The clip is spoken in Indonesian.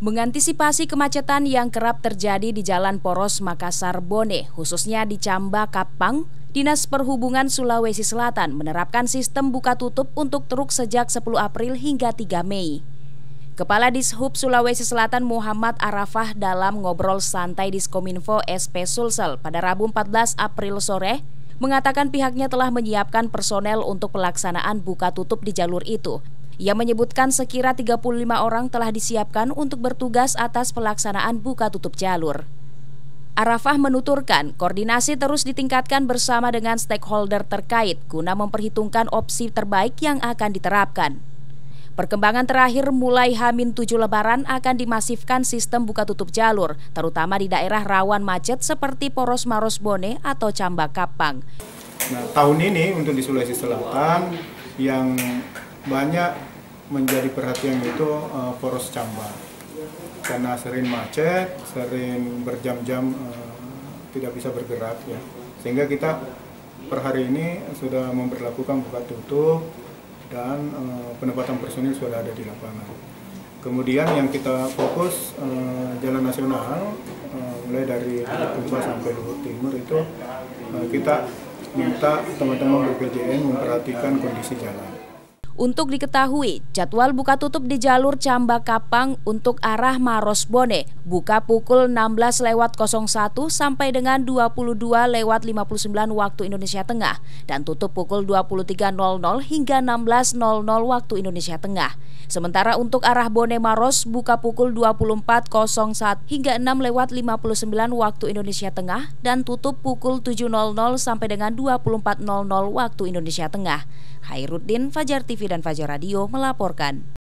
Mengantisipasi kemacetan yang kerap terjadi di Jalan Poros Makassar Bone, khususnya di Camba Kapang, Dinas Perhubungan Sulawesi Selatan menerapkan sistem buka tutup untuk truk sejak 10 April hingga 3 Mei. Kepala Dishub Sulawesi Selatan Muhammad Arafah dalam ngobrol santai di Diskominfo SP Sulsel pada Rabu 14 April sore mengatakan pihaknya telah menyiapkan personel untuk pelaksanaan buka tutup di jalur itu ia menyebutkan sekira 35 orang telah disiapkan untuk bertugas atas pelaksanaan buka tutup jalur. Arafah menuturkan, koordinasi terus ditingkatkan bersama dengan stakeholder terkait guna memperhitungkan opsi terbaik yang akan diterapkan. Perkembangan terakhir mulai Hamin tujuh Lebaran akan dimasifkan sistem buka tutup jalur, terutama di daerah rawan macet seperti Poros Maros Bone atau Camba Kapang. Nah, tahun ini untuk di Sulawesi Selatan yang banyak menjadi perhatian itu uh, poros camba karena sering macet, sering berjam-jam uh, tidak bisa bergerak ya. Sehingga kita per hari ini sudah memperlakukan buka tutup dan uh, penempatan personil sudah ada di lapangan. Kemudian yang kita fokus uh, jalan nasional uh, mulai dari Tumpah sampai Luhut Timur itu uh, kita minta teman-teman BPJN memperhatikan kondisi jalan untuk diketahui, jadwal buka tutup di jalur Camba Kapang untuk arah Maros Bone buka pukul 16.01 sampai dengan 22 waktu Indonesia Tengah dan tutup pukul 23.00 hingga 16.00 waktu Indonesia Tengah. Sementara untuk arah Bone Maros buka pukul 24.01 hingga 6.59 waktu Indonesia Tengah dan tutup pukul 7.00 sampai dengan 24.00 waktu Indonesia Tengah. Hairudin Fajar TV dan Fajar Radio melaporkan.